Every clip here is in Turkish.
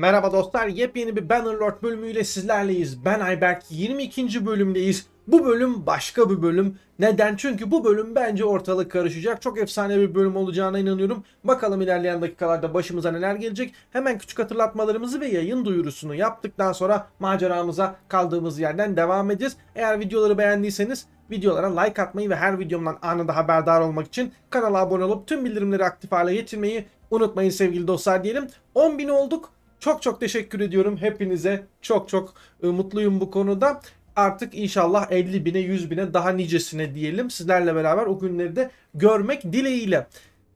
Merhaba dostlar, yepyeni bir Bannerlord bölümüyle sizlerleyiz. Ben Ayberk, 22. bölümdeyiz. Bu bölüm başka bir bölüm. Neden? Çünkü bu bölüm bence ortalık karışacak. Çok efsane bir bölüm olacağına inanıyorum. Bakalım ilerleyen dakikalarda başımıza neler gelecek. Hemen küçük hatırlatmalarımızı ve yayın duyurusunu yaptıktan sonra maceramıza kaldığımız yerden devam edeceğiz. Eğer videoları beğendiyseniz videolara like atmayı ve her videomdan anında haberdar olmak için kanala abone olup tüm bildirimleri aktif hale getirmeyi unutmayın sevgili dostlar diyelim. 10.000 olduk. Çok çok teşekkür ediyorum hepinize. Çok çok e, mutluyum bu konuda. Artık inşallah 50 bine 100 bine daha nicesine diyelim. Sizlerle beraber o günleri de görmek dileğiyle.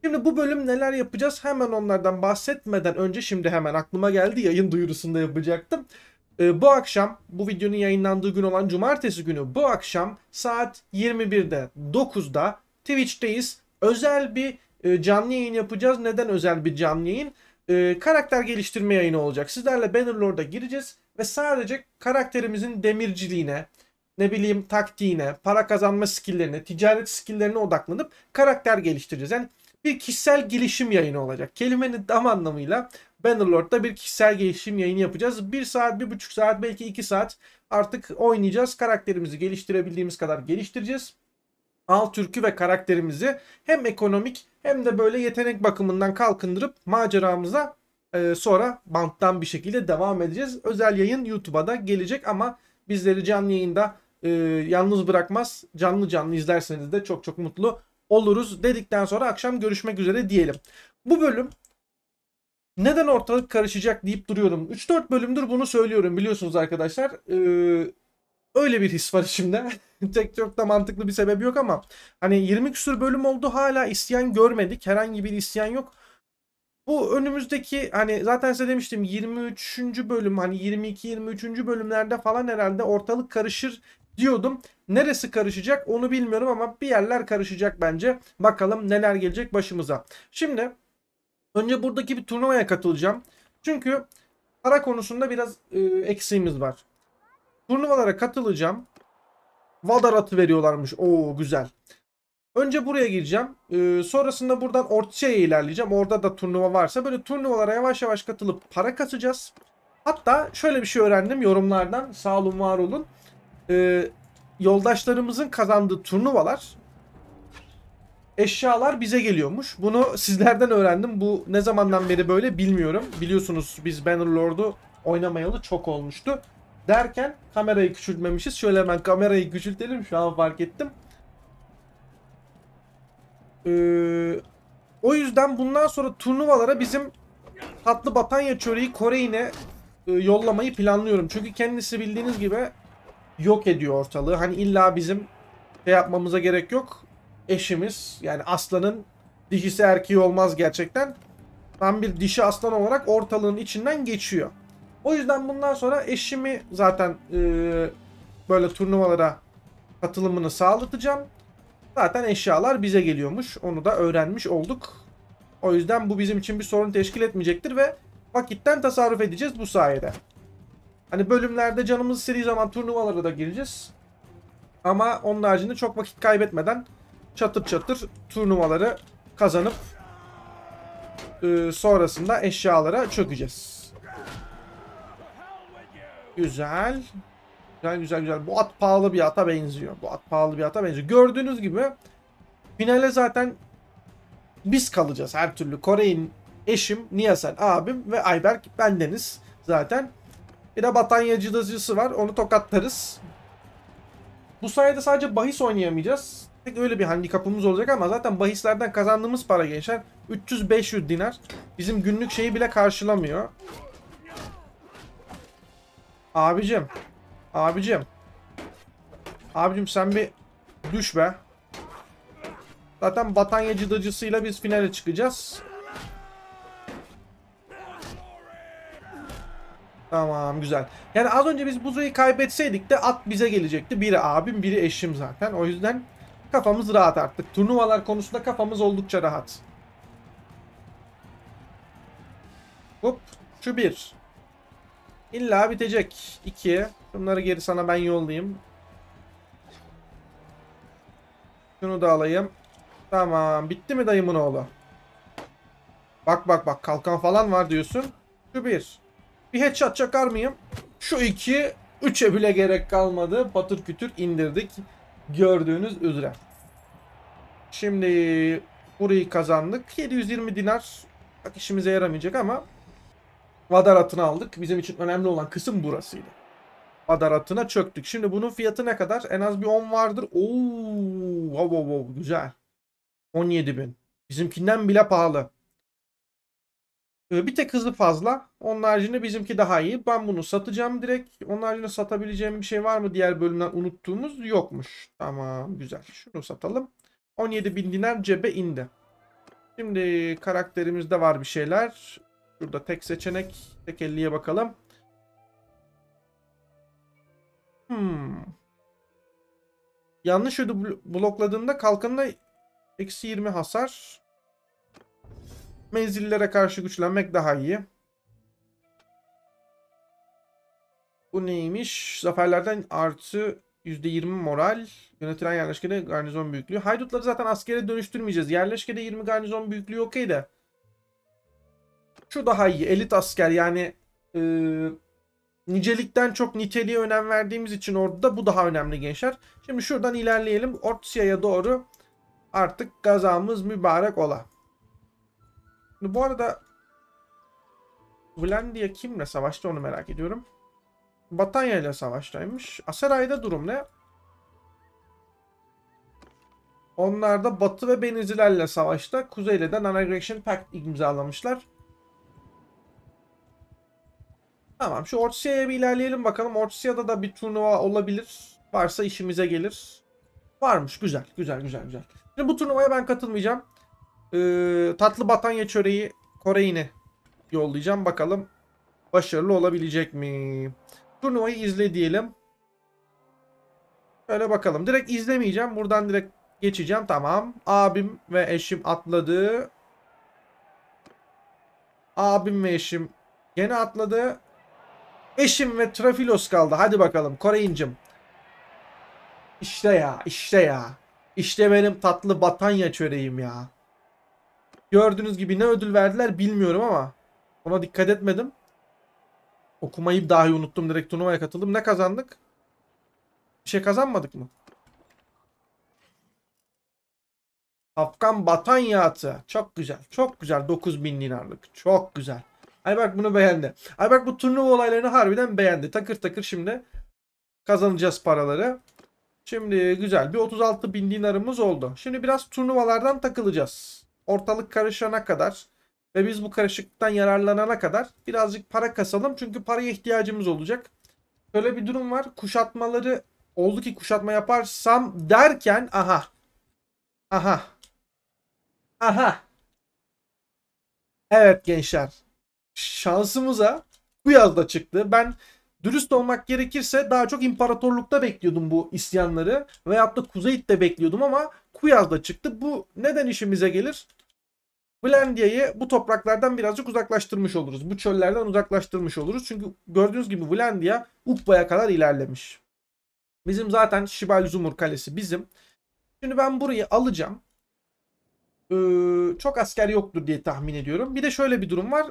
Şimdi bu bölüm neler yapacağız hemen onlardan bahsetmeden önce şimdi hemen aklıma geldi yayın duyurusunda yapacaktım. Ee, bu akşam bu videonun yayınlandığı gün olan cumartesi günü bu akşam saat 21'de 9'da Twitch'teyiz. Özel bir e, canlı yayın yapacağız. Neden özel bir canlı yayın? e, karakter geliştirme yayını olacak. Sizlerle Bannerlord'a gireceğiz ve sadece karakterimizin demirciliğine, ne bileyim taktiğine, para kazanma skilllerine, ticaret skilllerine odaklanıp karakter geliştireceğiz. Yani bir kişisel gelişim yayını olacak. Kelimenin tam anlamıyla Bannerlord'da bir kişisel gelişim yayını yapacağız. Bir saat, bir buçuk saat, belki iki saat artık oynayacağız. Karakterimizi geliştirebildiğimiz kadar geliştireceğiz al türkü ve karakterimizi hem ekonomik hem de böyle yetenek bakımından kalkındırıp maceramıza e, sonra banttan bir şekilde devam edeceğiz. Özel yayın YouTube'a da gelecek ama bizleri canlı yayında e, yalnız bırakmaz. Canlı canlı izlerseniz de çok çok mutlu oluruz dedikten sonra akşam görüşmek üzere diyelim. Bu bölüm neden ortalık karışacak deyip duruyorum. 3-4 bölümdür bunu söylüyorum biliyorsunuz arkadaşlar. Ee, Öyle bir his var içimde. Tek çok da mantıklı bir sebep yok ama hani 20 küsur bölüm oldu hala isyan görmedik. Herhangi bir isyan yok. Bu önümüzdeki hani zaten size demiştim 23. bölüm hani 22 23. bölümlerde falan herhalde ortalık karışır diyordum. Neresi karışacak onu bilmiyorum ama bir yerler karışacak bence. Bakalım neler gelecek başımıza. Şimdi önce buradaki bir turnuvaya katılacağım. Çünkü para konusunda biraz e, eksiğimiz var. Turnuvalara katılacağım. Vadar atı veriyorlarmış. Oo güzel. Önce buraya gireceğim. Ee, sonrasında buradan Ortça'ya ilerleyeceğim. Orada da turnuva varsa böyle turnuvalara yavaş yavaş katılıp para kasacağız. Hatta şöyle bir şey öğrendim yorumlardan. Sağ olun var olun. Ee, yoldaşlarımızın kazandığı turnuvalar eşyalar bize geliyormuş. Bunu sizlerden öğrendim. Bu ne zamandan beri böyle bilmiyorum. Biliyorsunuz biz Bannerlord'u oynamayalı çok olmuştu derken kamerayı küçültmemişiz. Şöyle hemen kamerayı küçültelim. Şu an fark ettim. Ee, o yüzden bundan sonra turnuvalara bizim tatlı batanya çöreği Kore'ine e, yollamayı planlıyorum. Çünkü kendisi bildiğiniz gibi yok ediyor ortalığı. Hani illa bizim şey yapmamıza gerek yok. Eşimiz yani aslanın dişisi erkeği olmaz gerçekten. ben bir dişi aslan olarak ortalığın içinden geçiyor. O yüzden bundan sonra eşimi zaten e, böyle turnuvalara katılımını sağlatacağım. Zaten eşyalar bize geliyormuş. Onu da öğrenmiş olduk. O yüzden bu bizim için bir sorun teşkil etmeyecektir ve vakitten tasarruf edeceğiz bu sayede. Hani bölümlerde canımız istediği zaman turnuvalara da gireceğiz. Ama onun haricinde çok vakit kaybetmeden çatır çatır turnuvaları kazanıp e, sonrasında eşyalara çökeceğiz. Güzel. Güzel güzel güzel. Bu at pahalı bir ata benziyor. Bu at pahalı bir ata benziyor. Gördüğünüz gibi finale zaten biz kalacağız her türlü. Kore'nin eşim, Niyasen abim ve Ayberk bendeniz zaten. Bir de batanyacılıcısı var. Onu tokatlarız. Bu sayede sadece bahis oynayamayacağız. Tek öyle bir handikapımız olacak ama zaten bahislerden kazandığımız para gençler 300-500 dinar. Bizim günlük şeyi bile karşılamıyor. Abicim. Abicim. Abicim sen bir düş be. Zaten Batanya cıdacısıyla biz finale çıkacağız. Tamam güzel. Yani az önce biz buzuyu kaybetseydik de at bize gelecekti. Biri abim biri eşim zaten. O yüzden kafamız rahat artık. Turnuvalar konusunda kafamız oldukça rahat. Hop şu bir. İlla bitecek. 2. Bunları geri sana ben yollayayım. Şunu da alayım. Tamam. Bitti mi dayımın oğlu? Bak bak bak. Kalkan falan var diyorsun. Şu bir. Bir headshot çakar mıyım? Şu iki. Üçe bile gerek kalmadı. Patır kütür indirdik. Gördüğünüz üzere. Şimdi burayı kazandık. 720 dinar. Bak işimize yaramayacak ama Vadaratını aldık. Bizim için önemli olan kısım burasıydı. Vadaratına çöktük. Şimdi bunun fiyatı ne kadar? En az bir 10 vardır. Oo, wow, wow, wow, güzel. 17 bin. Bizimkinden bile pahalı. Ee, bir tek hızlı fazla. Onun haricinde bizimki daha iyi. Ben bunu satacağım direkt. Onun haricinde satabileceğim bir şey var mı? Diğer bölümden unuttuğumuz yokmuş. Tamam güzel. Şunu satalım. 17 bin dinar cebe indi. Şimdi karakterimizde var bir şeyler. Şurada tek seçenek. Tek 50'ye bakalım. Hmm. Yanlış ödü blokladığında kalkanına eksi 20 hasar. Menzillere karşı güçlenmek daha iyi. Bu neymiş? Zaferlerden artı %20 moral. Yönetilen yerleşkede garnizon büyüklüğü. Haydutları zaten askere dönüştürmeyeceğiz. Yerleşkede 20 garnizon büyüklüğü okey de şu daha iyi. Elit asker yani e, nicelikten çok niteliğe önem verdiğimiz için orada bu daha önemli gençler. Şimdi şuradan ilerleyelim. Ortsia'ya doğru artık gazamız mübarek ola. Şimdi bu arada Vlandia kimle savaştı onu merak ediyorum. Batanya ile savaştaymış. Aseray'da durum ne? Onlar da Batı ve Benizilerle savaşta Kuzeyle de Non-Aggression Pact imzalamışlar. Tamam şu Ortsia'ya bir ilerleyelim bakalım. Ortsia'da da bir turnuva olabilir. Varsa işimize gelir. Varmış güzel güzel güzel güzel. Şimdi bu turnuvaya ben katılmayacağım. Ee, tatlı batanya çöreği Koreyini yollayacağım. Bakalım başarılı olabilecek mi? Turnuvayı izle diyelim. Şöyle bakalım. Direkt izlemeyeceğim. Buradan direkt geçeceğim. Tamam. Abim ve eşim atladı. Abim ve eşim gene atladı. Eşim ve Trafilos kaldı. Hadi bakalım Koreyincim. İşte ya işte ya. İşte benim tatlı batanya çöreğim ya. Gördüğünüz gibi ne ödül verdiler bilmiyorum ama. Ona dikkat etmedim. Okumayı dahi unuttum. Direkt turnuvaya katıldım. Ne kazandık? Bir şey kazanmadık mı? Afgan batan yağıtı. Çok güzel. Çok güzel. 9000 dinarlık. Çok güzel. Ay bak bunu beğendi. Ay bak bu turnuva olaylarını harbiden beğendi. Takır takır şimdi kazanacağız paraları. Şimdi güzel bir 36 bin dinarımız oldu. Şimdi biraz turnuvalardan takılacağız. Ortalık karışana kadar ve biz bu karışıktan yararlanana kadar birazcık para kasalım. Çünkü paraya ihtiyacımız olacak. Böyle bir durum var. Kuşatmaları oldu ki kuşatma yaparsam derken aha. Aha. Aha. Evet gençler şansımıza bu yazda çıktı. Ben dürüst olmak gerekirse daha çok imparatorlukta bekliyordum bu isyanları. Veyahut da Kuzeyit'te bekliyordum ama Kuyaz'da çıktı. Bu neden işimize gelir? Vlandia'yı bu topraklardan birazcık uzaklaştırmış oluruz. Bu çöllerden uzaklaştırmış oluruz. Çünkü gördüğünüz gibi Vlandia Ukba'ya kadar ilerlemiş. Bizim zaten Şibal Zumur Kalesi bizim. Şimdi ben burayı alacağım. Ee, çok asker yoktur diye tahmin ediyorum. Bir de şöyle bir durum var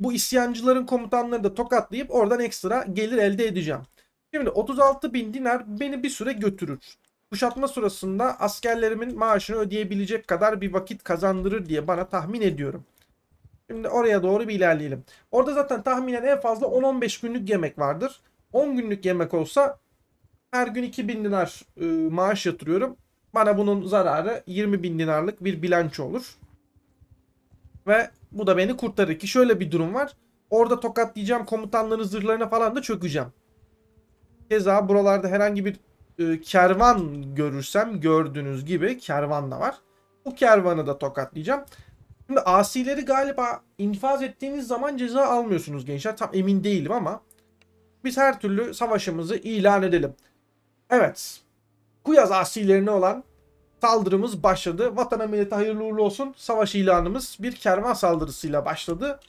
bu isyancıların komutanlarını da tokatlayıp oradan ekstra gelir elde edeceğim. Şimdi 36 bin dinar beni bir süre götürür. Kuşatma sırasında askerlerimin maaşını ödeyebilecek kadar bir vakit kazandırır diye bana tahmin ediyorum. Şimdi oraya doğru bir ilerleyelim. Orada zaten tahminen en fazla 10-15 günlük yemek vardır. 10 günlük yemek olsa her gün 2000 dinar e, maaş yatırıyorum. Bana bunun zararı 20 bin dinarlık bir bilanço olur. Ve bu da beni kurtarır ki şöyle bir durum var. Orada tokatlayacağım komutanların zırhlarına falan da çökeceğim. Keza buralarda herhangi bir e, kervan görürsem gördüğünüz gibi kervan da var. Bu kervanı da tokatlayacağım. Şimdi asileri galiba infaz ettiğiniz zaman ceza almıyorsunuz gençler. Tam emin değilim ama biz her türlü savaşımızı ilan edelim. Evet. Kuyaz asilerine olan Saldırımız başladı. Vatan ameliyatı hayırlı uğurlu olsun. Savaş ilanımız bir kervan saldırısıyla başladı.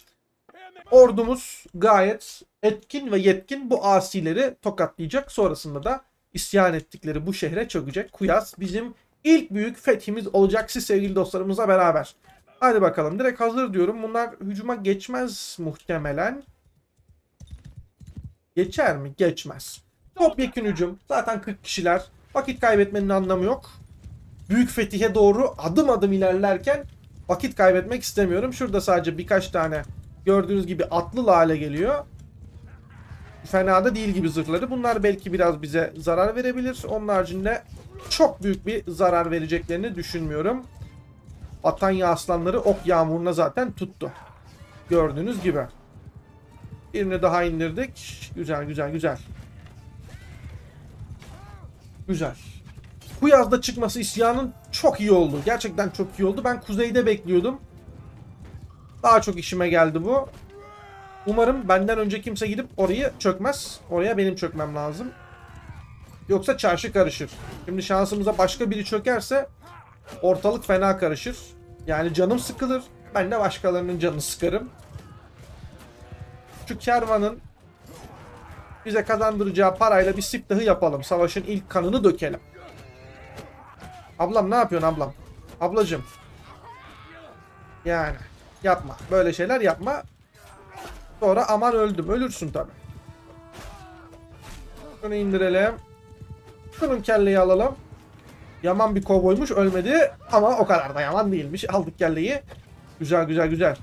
Ordumuz gayet etkin ve yetkin bu asileri tokatlayacak. Sonrasında da isyan ettikleri bu şehre çökecek. Kuyas bizim ilk büyük fethimiz olacak siz sevgili dostlarımızla beraber. Hadi bakalım direkt hazır diyorum. Bunlar hücuma geçmez muhtemelen. Geçer mi? Geçmez. Topyekun hücum. Zaten 40 kişiler. Vakit kaybetmenin anlamı yok büyük fetihe doğru adım adım ilerlerken vakit kaybetmek istemiyorum. Şurada sadece birkaç tane gördüğünüz gibi atlı hale geliyor. Fena da değil gibi zırhları. Bunlar belki biraz bize zarar verebilir. Onun haricinde çok büyük bir zarar vereceklerini düşünmüyorum. Atanya aslanları ok yağmuruna zaten tuttu. Gördüğünüz gibi. Birini daha indirdik. Güzel güzel güzel. Güzel bu yazda çıkması isyanın çok iyi oldu. Gerçekten çok iyi oldu. Ben kuzeyde bekliyordum. Daha çok işime geldi bu. Umarım benden önce kimse gidip orayı çökmez. Oraya benim çökmem lazım. Yoksa çarşı karışır. Şimdi şansımıza başka biri çökerse ortalık fena karışır. Yani canım sıkılır. Ben de başkalarının canını sıkarım. Şu kervanın bize kazandıracağı parayla bir siftahı yapalım. Savaşın ilk kanını dökelim. Ablam ne yapıyorsun ablam? Ablacım. Yani yapma. Böyle şeyler yapma. Sonra aman öldüm. Ölürsün tabi. Şunu indirelim. Şunun kelleyi alalım. Yaman bir kovboymuş ölmedi. Ama o kadar da yaman değilmiş. Aldık kelleyi. Güzel güzel güzel.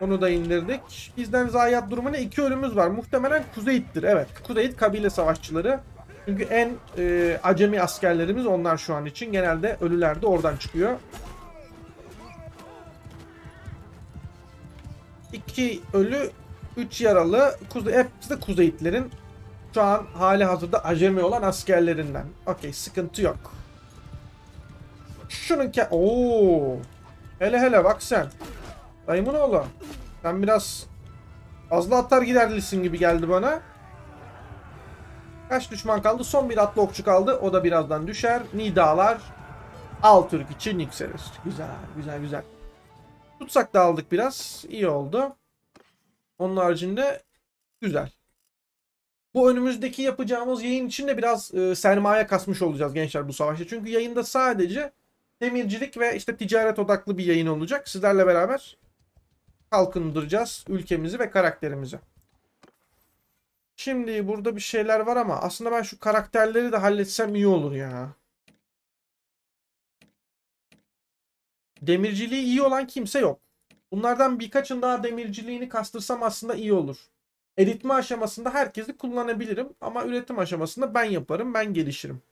Onu da indirdik. Bizden zayiat durumuna iki ölümümüz var. Muhtemelen Kuzeyit'tir. Evet. Kuzeyit kabile savaşçıları. Çünkü en e, acemi askerlerimiz onlar şu an için. Genelde ölüler de oradan çıkıyor. İki ölü, üç yaralı. Kuze, hepsi de Kuzeyitlerin şu an hali hazırda acemi olan askerlerinden. Okey sıkıntı yok. Şunun ke... Oo. Hele hele bak sen. Dayımın oğlu. Sen biraz fazla atar giderlisin gibi geldi bana. Kaç düşman kaldı? Son bir atlı okçu kaldı. O da birazdan düşer. Nidalar Türk için yükselir. Güzel Güzel güzel. Tutsak da aldık biraz. İyi oldu. Onun haricinde güzel. Bu önümüzdeki yapacağımız yayın için de biraz e, sermaye kasmış olacağız gençler bu savaşta. Çünkü yayında sadece demircilik ve işte ticaret odaklı bir yayın olacak. Sizlerle beraber kalkındıracağız ülkemizi ve karakterimizi. Şimdi burada bir şeyler var ama aslında ben şu karakterleri de halletsem iyi olur ya. Demirciliği iyi olan kimse yok. Bunlardan birkaçın daha demirciliğini kastırsam aslında iyi olur. Eritme aşamasında herkesi kullanabilirim ama üretim aşamasında ben yaparım, ben gelişirim.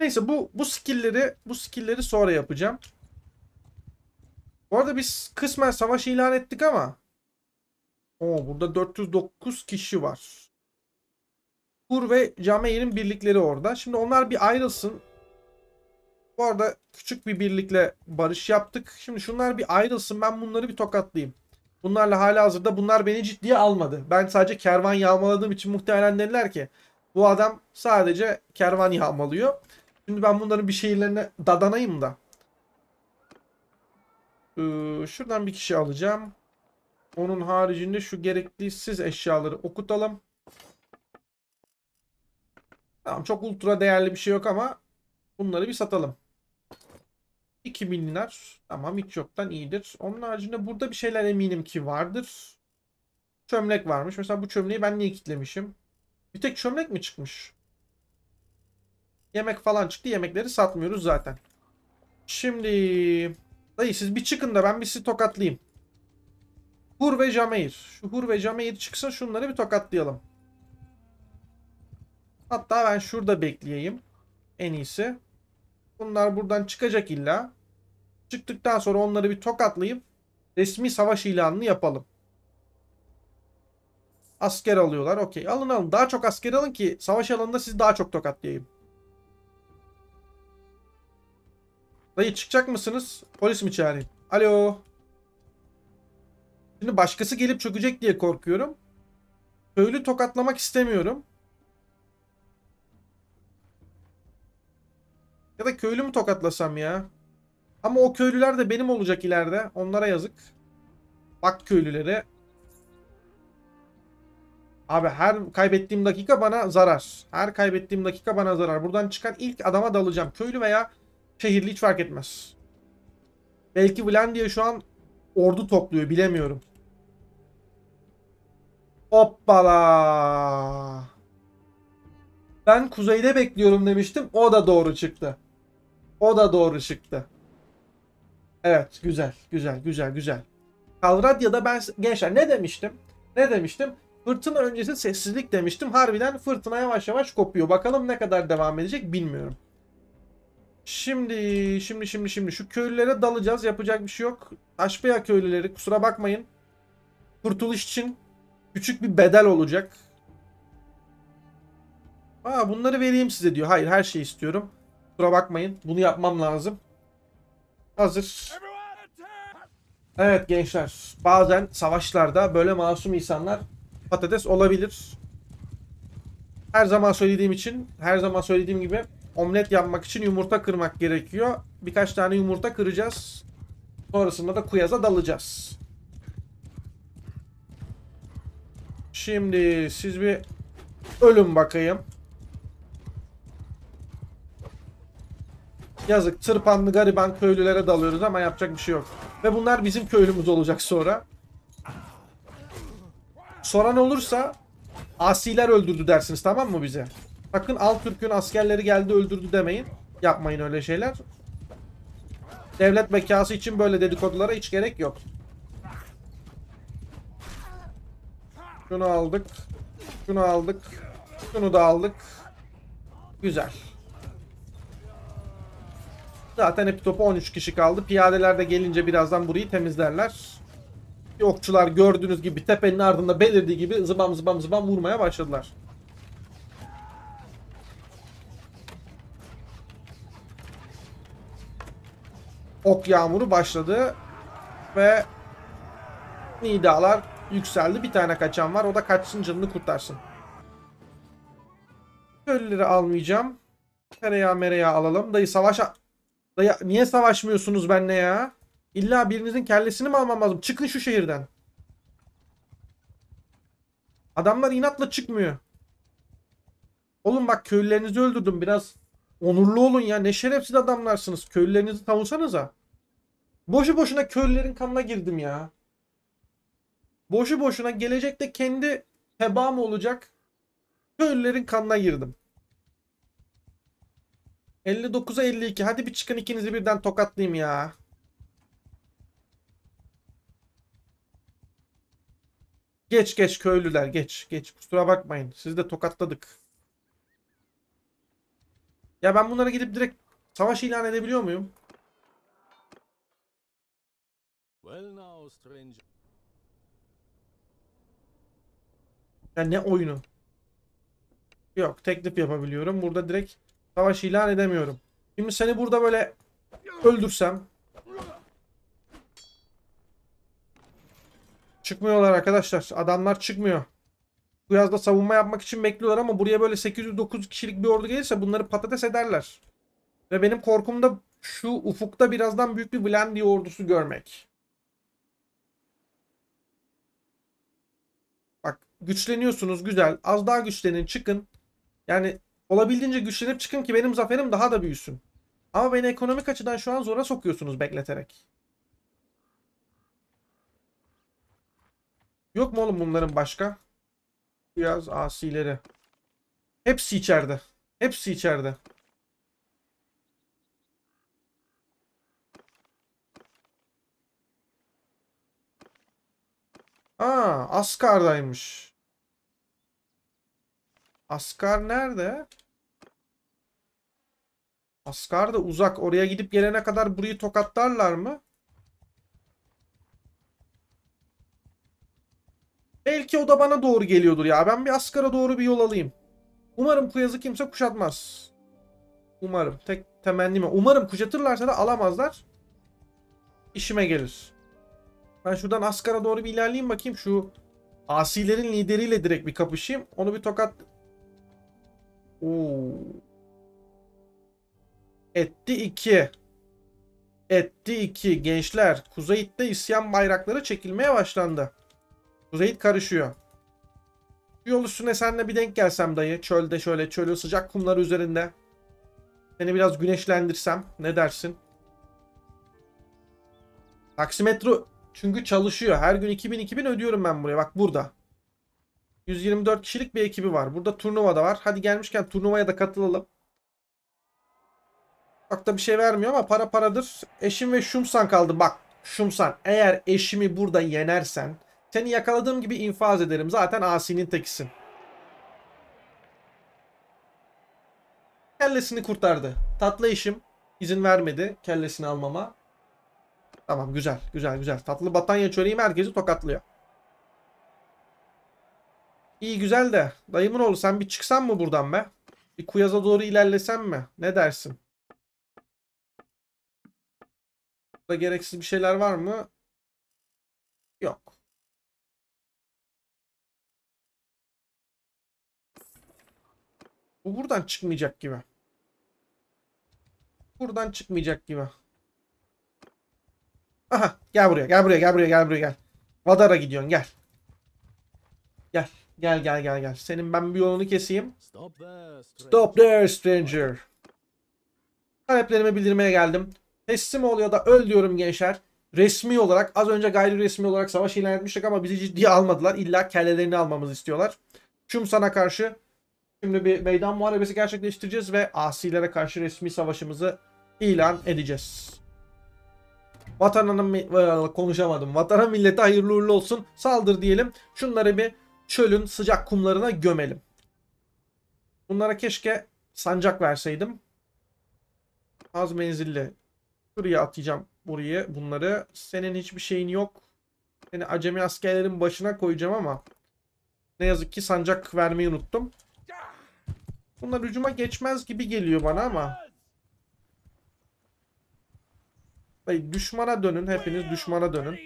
Neyse bu bu skill'leri bu skill'leri sonra yapacağım. Bu arada biz kısmen savaş ilan ettik ama Oo, burada 409 kişi var. Kur ve Jameir'in birlikleri orada. Şimdi onlar bir ayrılsın. Bu arada küçük bir birlikle barış yaptık. Şimdi şunlar bir ayrılsın. Ben bunları bir tokatlayayım. Bunlarla hala hazırda bunlar beni ciddiye almadı. Ben sadece kervan yağmaladığım için muhtemelen dediler ki bu adam sadece kervan yağmalıyor. Şimdi ben bunların bir şehirlerine dadanayım da. Ee, şuradan bir kişi alacağım. Onun haricinde şu gereksiz eşyaları okutalım. Tamam çok ultra değerli bir şey yok ama bunları bir satalım. 2000 linar. Tamam hiç yoktan iyidir. Onun haricinde burada bir şeyler eminim ki vardır. Çömlek varmış. Mesela bu çömleği ben niye kitlemişim? Bir tek çömlek mi çıkmış? Yemek falan çıktı. Yemekleri satmıyoruz zaten. Şimdi... Dayı siz bir çıkın da ben bir sizi tokatlayayım. Hur ve Jameir. Şu Hur ve Jameir çıksın şunları bir tokatlayalım. Hatta ben şurada bekleyeyim. En iyisi. Bunlar buradan çıkacak illa. Çıktıktan sonra onları bir tokatlayıp resmi savaş ilanını yapalım. Asker alıyorlar. Okey. Alın alın. Daha çok asker alın ki savaş alanında sizi daha çok tokatlayayım. Dayı çıkacak mısınız? Polis mi çağırayım? Alo. Şimdi başkası gelip çökecek diye korkuyorum. Köylü tokatlamak istemiyorum. Ya da köylü mü tokatlasam ya? Ama o köylüler de benim olacak ileride. Onlara yazık. Bak köylülere. Abi her kaybettiğim dakika bana zarar. Her kaybettiğim dakika bana zarar. Buradan çıkan ilk adama dalacağım. Köylü veya şehirli hiç fark etmez. Belki Vlandia şu an ordu topluyor bilemiyorum. Hoppala. Ben kuzeyde bekliyorum demiştim. O da doğru çıktı. O da doğru çıktı. Evet güzel güzel güzel güzel. Kalradya'da ben gençler ne demiştim? Ne demiştim? Fırtına öncesi sessizlik demiştim. Harbiden fırtına yavaş yavaş kopuyor. Bakalım ne kadar devam edecek bilmiyorum. Şimdi, şimdi, şimdi, şimdi şu köylülere dalacağız. Yapacak bir şey yok. Aşpeya köylüleri kusura bakmayın. Kurtuluş için küçük bir bedel olacak. Aa bunları vereyim size diyor. Hayır her şeyi istiyorum. Kusura bakmayın. Bunu yapmam lazım. Hazır. Evet gençler. Bazen savaşlarda böyle masum insanlar patates olabilir. Her zaman söylediğim için, her zaman söylediğim gibi omlet yapmak için yumurta kırmak gerekiyor. Birkaç tane yumurta kıracağız. Sonrasında da kuyaza dalacağız. Şimdi siz bir ölüm bakayım. Yazık tırpanlı gariban köylülere dalıyoruz ama yapacak bir şey yok. Ve bunlar bizim köylümüz olacak sonra. Soran olursa asiler öldürdü dersiniz tamam mı bize? Sakın Altürk'ün askerleri geldi öldürdü demeyin. Yapmayın öyle şeyler. Devlet bekası için böyle dedikodulara hiç gerek yok. Şunu aldık. Şunu aldık. Şunu da aldık. Güzel. Zaten hep topu 13 kişi kaldı. Piyadeler de gelince birazdan burayı temizlerler. Okçular gördüğünüz gibi tepenin ardında belirdiği gibi zıbam zıbam zıbam vurmaya başladılar. ok yağmuru başladı. Ve nidalar yükseldi. Bir tane kaçan var. O da kaçsın canını kurtarsın. Köylüleri almayacağım. Tereyağı mereyağı alalım. Dayı savaş... Dayı niye savaşmıyorsunuz benle ya? İlla birinizin kellesini mi almam lazım? Çıkın şu şehirden. Adamlar inatla çıkmıyor. Oğlum bak köylülerinizi öldürdüm. Biraz Onurlu olun ya. Ne şerefsiz adamlarsınız. Köylülerinizi savunsanıza. Boşu boşuna köylülerin kanına girdim ya. Boşu boşuna gelecekte kendi tebam olacak köylülerin kanına girdim. 59'a 52. Hadi bir çıkın ikinizi birden tokatlayayım ya. Geç geç köylüler geç geç. Kusura bakmayın. Sizi de tokatladık. Ya ben bunlara gidip direkt savaş ilan edebiliyor muyum? Ya ne oyunu? Yok teklif yapabiliyorum. Burada direkt savaş ilan edemiyorum. Şimdi seni burada böyle öldürsem. Çıkmıyorlar arkadaşlar. Adamlar çıkmıyor. Biraz da savunma yapmak için bekliyorlar ama buraya böyle 809 kişilik bir ordu gelirse bunları patates ederler. Ve benim korkum da şu ufukta birazdan büyük bir Vlandi ordusu görmek. Bak güçleniyorsunuz güzel. Az daha güçlenin çıkın. Yani olabildiğince güçlenip çıkın ki benim zaferim daha da büyüsün. Ama beni ekonomik açıdan şu an zora sokuyorsunuz bekleterek. Yok mu oğlum bunların başka? Biraz asileri. Hepsi içeride. Hepsi içeride. Aa, Askar'daymış. Askar nerede? Askar da uzak. Oraya gidip gelene kadar burayı tokatlarlar mı? Belki o da bana doğru geliyordur ya. Ben bir Askar'a doğru bir yol alayım. Umarım kuyazı kimse kuşatmaz. Umarım. Tek temennime. Umarım kuşatırlarsa da alamazlar. İşime gelir. Ben şuradan Askar'a doğru bir ilerleyeyim bakayım. Şu asilerin lideriyle direkt bir kapışayım. Onu bir tokat... Oo. Etti 2. Etti 2. Gençler Kuzey'de isyan bayrakları çekilmeye başlandı. Kuzeyit karışıyor. Yol üstüne senle bir denk gelsem dayı. Çölde şöyle çölün sıcak kumları üzerinde. Seni biraz güneşlendirsem ne dersin? Taksimetre çünkü çalışıyor. Her gün 2000-2000 ödüyorum ben buraya. Bak burada. 124 kişilik bir ekibi var. Burada turnuva da var. Hadi gelmişken turnuvaya da katılalım. Bak da bir şey vermiyor ama para paradır. Eşim ve Şumsan kaldı. Bak Şumsan eğer eşimi burada yenersen seni yakaladığım gibi infaz ederim. Zaten asinin tekisin. Kellesini kurtardı. Tatlı işim izin vermedi kellesini almama. Tamam güzel güzel güzel. Tatlı batanya çöreğim herkesi tokatlıyor. İyi güzel de dayımın oğlu sen bir çıksan mı buradan be? Bir kuyaza doğru ilerlesen mi? Ne dersin? Burada gereksiz bir şeyler var mı? Yok. Bu buradan çıkmayacak gibi. Buradan çıkmayacak gibi. Aha gel buraya gel buraya gel buraya gel buraya gel. Vadara gidiyorsun gel. Gel gel gel gel gel. Senin ben bir yolunu keseyim. Stop there stranger. Stop Taleplerimi bildirmeye geldim. Teslim ol ya da öl diyorum gençler. Resmi olarak az önce gayri resmi olarak savaş ilan etmiştik ama bizi ciddiye almadılar. İlla kellelerini almamızı istiyorlar. Çum sana karşı Şimdi bir meydan muharebesi gerçekleştireceğiz ve asilere karşı resmi savaşımızı ilan edeceğiz. Vatanına e, konuşamadım. Vatana millete hayırlı uğurlu olsun. Saldır diyelim. Şunları bir çölün sıcak kumlarına gömelim. Bunlara keşke sancak verseydim. Az menzilli. Şuraya atacağım buraya bunları. Senin hiçbir şeyin yok. Seni acemi askerlerin başına koyacağım ama ne yazık ki sancak vermeyi unuttum. Bunlar hücuma geçmez gibi geliyor bana ama. Hayır, düşmana dönün hepiniz düşmana dönün.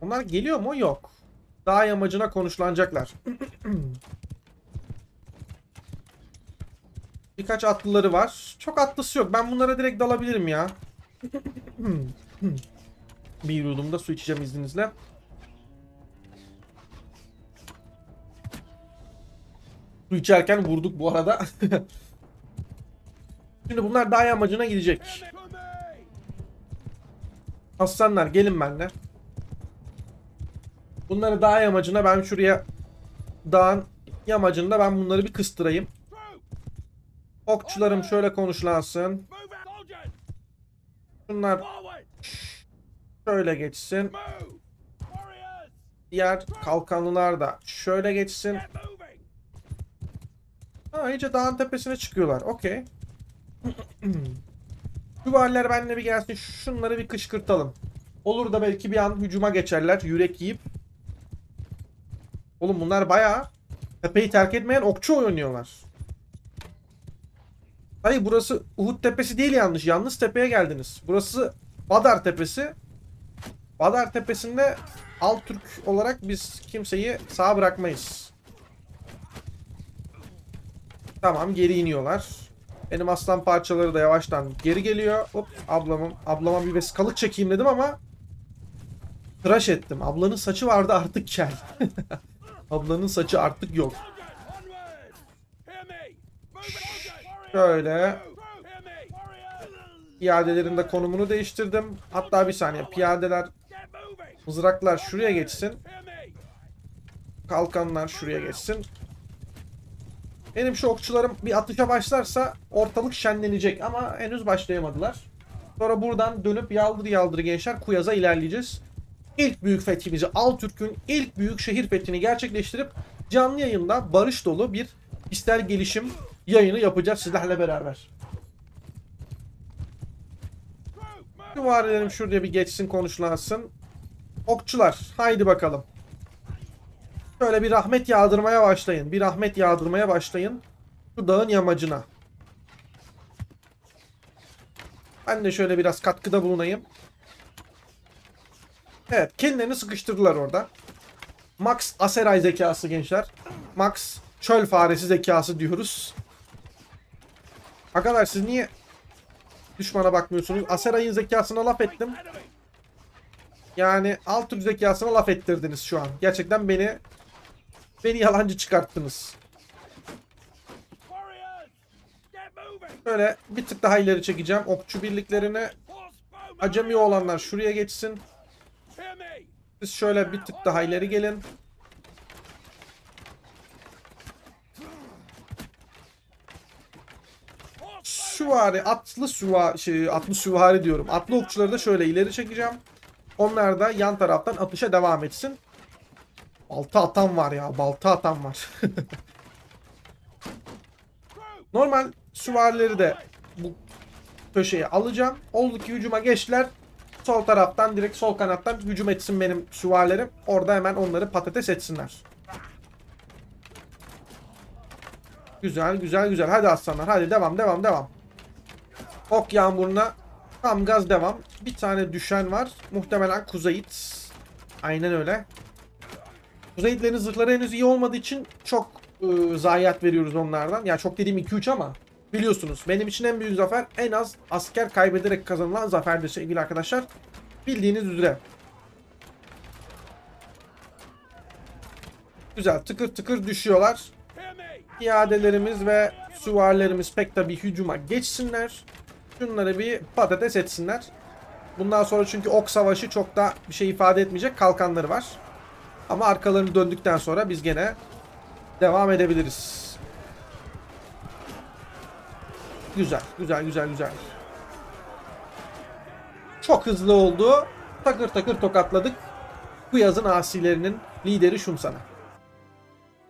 Onlar geliyor mu? Yok. Dağ yamacına konuşlanacaklar. Birkaç atlıları var. Çok atlısı yok. Ben bunlara direkt dalabilirim ya. Bir yudumda su içeceğim izninizle. Su içerken vurduk bu arada. Şimdi bunlar daha amacına gidecek. Aslanlar gelin benimle. Bunları daha amacına ben şuraya dağın yamacında ben bunları bir kıstırayım. Okçularım şöyle konuşlansın. Bunlar şöyle geçsin. Diğer kalkanlılar da şöyle geçsin. Ha iyice dağın tepesine çıkıyorlar. Okey. Süvariler benimle bir gelsin. Şunları bir kışkırtalım. Olur da belki bir an hücuma geçerler. Yürek yiyip. Oğlum bunlar bayağı tepeyi terk etmeyen okçu oynuyorlar. Hayır burası Uhud tepesi değil yanlış. Yalnız tepeye geldiniz. Burası Badar tepesi. Badar tepesinde Alt Türk olarak biz kimseyi sağ bırakmayız. Tamam geri iniyorlar. Benim aslan parçaları da yavaştan geri geliyor. Hop ablamım. Ablama bir vesikalık çekeyim dedim ama tıraş ettim. Ablanın saçı vardı artık kel. Ablanın saçı artık yok. Şöyle. Piyadelerin de konumunu değiştirdim. Hatta bir saniye piyadeler mızraklar şuraya geçsin. Kalkanlar şuraya geçsin. Benim şu okçularım bir atışa başlarsa ortalık şenlenecek ama henüz başlayamadılar. Sonra buradan dönüp yaldır yaldır gençler Kuyaz'a ilerleyeceğiz. İlk büyük fethimizi Altürk'ün ilk büyük şehir fethini gerçekleştirip canlı yayında barış dolu bir ister gelişim yayını yapacağız sizlerle beraber. Şu varilerim şuraya bir geçsin konuşlansın. Okçular haydi bakalım. Şöyle bir rahmet yağdırmaya başlayın. Bir rahmet yağdırmaya başlayın. Şu dağın yamacına. Ben de şöyle biraz katkıda bulunayım. Evet kendilerini sıkıştırdılar orada. Max Aseray zekası gençler. Max çöl faresi zekası diyoruz. Arkadaşlar siz niye düşmana bakmıyorsunuz? Aseray'ın zekasına laf ettim. Yani alt zekasına laf ettirdiniz şu an. Gerçekten beni Beni yalancı çıkarttınız. Böyle bir tık daha ileri çekeceğim. Okçu birliklerini acemi olanlar şuraya geçsin. Siz şöyle bir tık daha ileri gelin. Süvari, atlı süvari, şey, atlı süvari diyorum. Atlı okçuları da şöyle ileri çekeceğim. Onlar da yan taraftan atışa devam etsin. Balta atan var ya. Balta atan var. Normal süvarileri de bu köşeye alacağım. Oldu ki hücuma geçtiler. Sol taraftan direkt sol kanattan hücum etsin benim süvarilerim. Orada hemen onları patates etsinler. Güzel güzel güzel. Hadi aslanlar. Hadi devam devam devam. Ok yağmuruna tam gaz devam. Bir tane düşen var. Muhtemelen Kuzeyit. Aynen öyle. Raid'lerin zırhları henüz iyi olmadığı için çok e, zayiat veriyoruz onlardan. Ya çok dediğim 2-3 ama biliyorsunuz benim için en büyük zafer en az asker kaybederek kazanılan zaferdir sevgili arkadaşlar. Bildiğiniz üzere. Güzel tıkır tıkır düşüyorlar. İadelerimiz ve süvarilerimiz pek de bir hücuma geçsinler. Şunları bir patates etsinler. Bundan sonra çünkü ok savaşı çok da bir şey ifade etmeyecek kalkanları var. Ama arkalarını döndükten sonra biz gene devam edebiliriz. Güzel, güzel, güzel, güzel. Çok hızlı oldu. Takır takır tokatladık. Bu yazın asilerinin lideri Şumsan'a.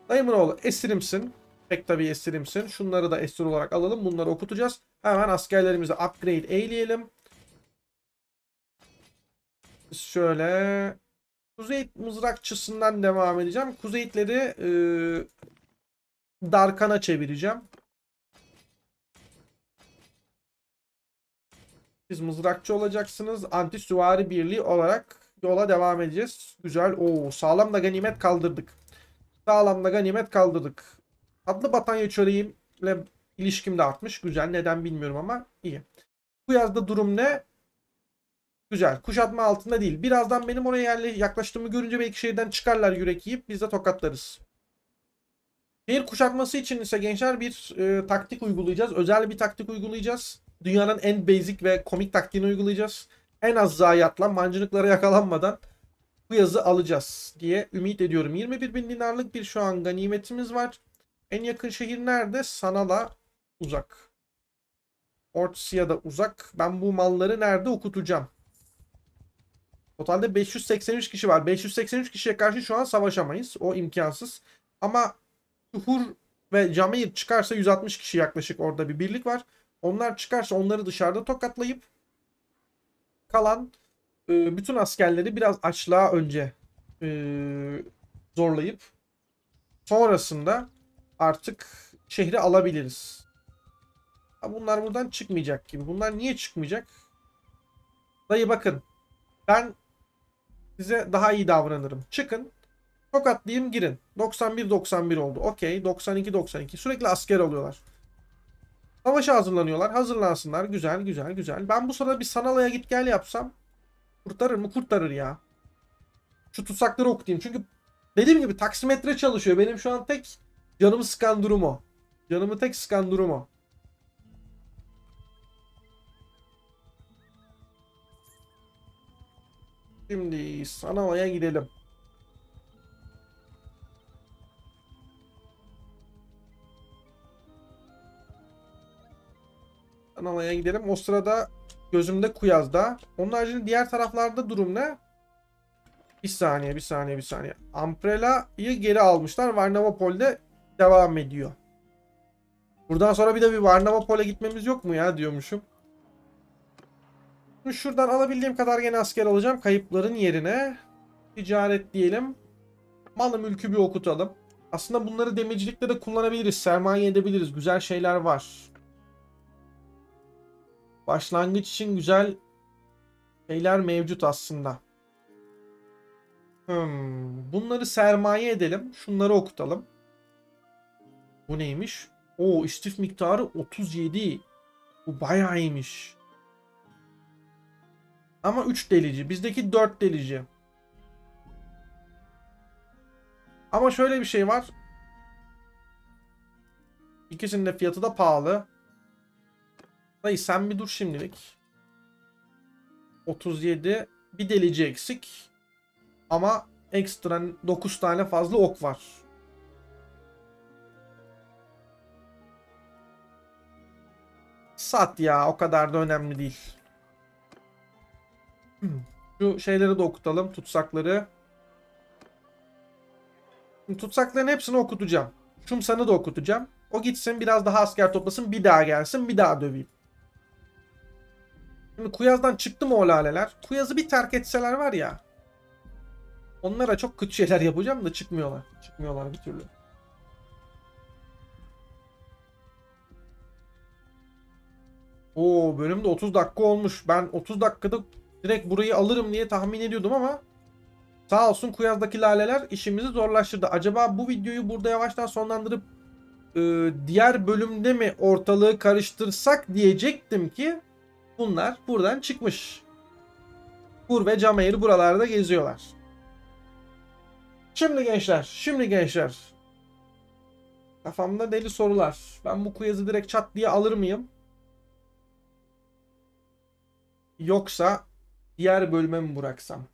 Dayımın oğlu esirimsin. Pek tabii esirimsin. Şunları da esir olarak alalım. Bunları okutacağız. Hemen askerlerimizi upgrade eyleyelim. Şöyle Kuzey mızrakçısından devam edeceğim. Kuzeyitleri e, Darkan'a çevireceğim. Siz mızrakçı olacaksınız. Anti süvari birliği olarak yola devam edeceğiz. Güzel. Oo, sağlam da ganimet kaldırdık. Sağlam da ganimet kaldırdık. Adlı Batanya çöreğimle ilişkim de artmış. Güzel. Neden bilmiyorum ama iyi. Bu yazda durum ne? Güzel. Kuşatma altında değil. Birazdan benim oraya yaklaştığımı görünce belki şehirden çıkarlar yürek yiyip biz de tokatlarız. Şehir kuşatması için ise gençler bir e, taktik uygulayacağız. Özel bir taktik uygulayacağız. Dünyanın en basic ve komik taktiğini uygulayacağız. En az zayiatla mancınıklara yakalanmadan bu yazı alacağız diye ümit ediyorum. 21 bin dinarlık bir şu an ganimetimiz var. En yakın şehir nerede? Sanala uzak. Ortsiya da uzak. Ben bu malları nerede okutacağım? Totalde 583 kişi var. 583 kişiye karşı şu an savaşamayız. O imkansız. Ama Şuhur ve Camir çıkarsa 160 kişi yaklaşık orada bir birlik var. Onlar çıkarsa onları dışarıda tokatlayıp kalan e, bütün askerleri biraz açlığa önce e, zorlayıp sonrasında artık şehri alabiliriz. Bunlar buradan çıkmayacak gibi. Bunlar niye çıkmayacak? Dayı bakın. Ben size daha iyi davranırım. Çıkın. Tokatlayayım girin. 91-91 oldu. Okey. 92-92. Sürekli asker oluyorlar. Savaşa hazırlanıyorlar. Hazırlansınlar. Güzel güzel güzel. Ben bu sırada bir Sanala'ya git gel yapsam kurtarır mı? Kurtarır ya. Şu tutsakları okutayım. Çünkü dediğim gibi taksimetre çalışıyor. Benim şu an tek canımı sıkan durum o. Canımı tek sıkan durum o. Şimdi Sanava'ya gidelim. Sanava'ya gidelim. O sırada gözümde Kuyaz'da. Onun haricinde diğer taraflarda durum ne? Bir saniye, bir saniye, bir saniye. Amprela'yı geri almışlar. Varnavapol'de devam ediyor. Buradan sonra bir de bir Varnavapol'e gitmemiz yok mu ya diyormuşum. Şuradan alabildiğim kadar gene asker alacağım. Kayıpların yerine ticaret diyelim. Malı mülkü bir okutalım. Aslında bunları demircilikte de kullanabiliriz. Sermaye edebiliriz. Güzel şeyler var. Başlangıç için güzel şeyler mevcut aslında. Hmm. Bunları sermaye edelim. Şunları okutalım. Bu neymiş? O istif miktarı 37. Bu bayağı iyiymiş. Ama 3 delici. Bizdeki 4 delici. Ama şöyle bir şey var. İkisinin de fiyatı da pahalı. Dayı sen bir dur şimdilik. 37. Bir delici eksik. Ama ekstra 9 tane fazla ok var. Sat ya o kadar da önemli değil. Şu şeyleri de okutalım. Tutsakları. tutsakların hepsini okutacağım. Şumsan'ı da okutacağım. O gitsin biraz daha asker toplasın. Bir daha gelsin. Bir daha döveyim. Şimdi Kuyaz'dan çıktı mı o laleler? Kuyaz'ı bir terk etseler var ya. Onlara çok kötü şeyler yapacağım da çıkmıyorlar. Çıkmıyorlar bir türlü. Oo bölümde 30 dakika olmuş. Ben 30 dakikada Direkt burayı alırım diye tahmin ediyordum ama sağ olsun Kuyaz'daki laleler işimizi zorlaştırdı. Acaba bu videoyu burada yavaştan sonlandırıp e, diğer bölümde mi ortalığı karıştırsak diyecektim ki bunlar buradan çıkmış. Kur ve Cameir buralarda geziyorlar. Şimdi gençler, şimdi gençler. Kafamda deli sorular. Ben bu kuyazı direkt çat diye alır mıyım? Yoksa diğer bölüme mi bıraksam?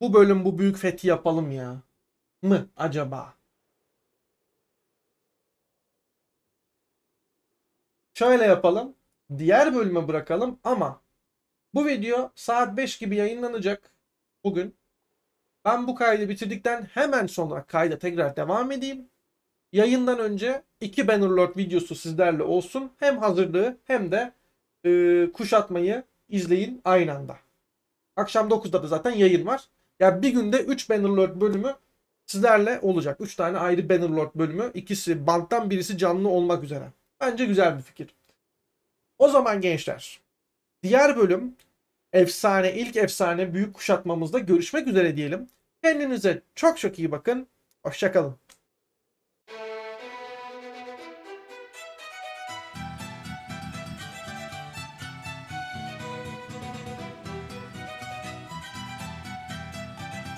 Bu bölüm bu büyük fethi yapalım ya. Mı acaba? Şöyle yapalım. Diğer bölüme bırakalım ama bu video saat 5 gibi yayınlanacak bugün. Ben bu kaydı bitirdikten hemen sonra kayda tekrar devam edeyim. Yayından önce iki Bannerlord videosu sizlerle olsun. Hem hazırlığı hem de e, kuşatmayı izleyin aynı anda. Akşam 9'da da zaten yayın var. Ya yani bir günde 3 Bannerlord bölümü sizlerle olacak. 3 tane ayrı Bannerlord bölümü. ikisi banttan birisi canlı olmak üzere. Bence güzel bir fikir. O zaman gençler. Diğer bölüm efsane, ilk efsane büyük kuşatmamızda görüşmek üzere diyelim. Kendinize çok çok iyi bakın. Hoşçakalın.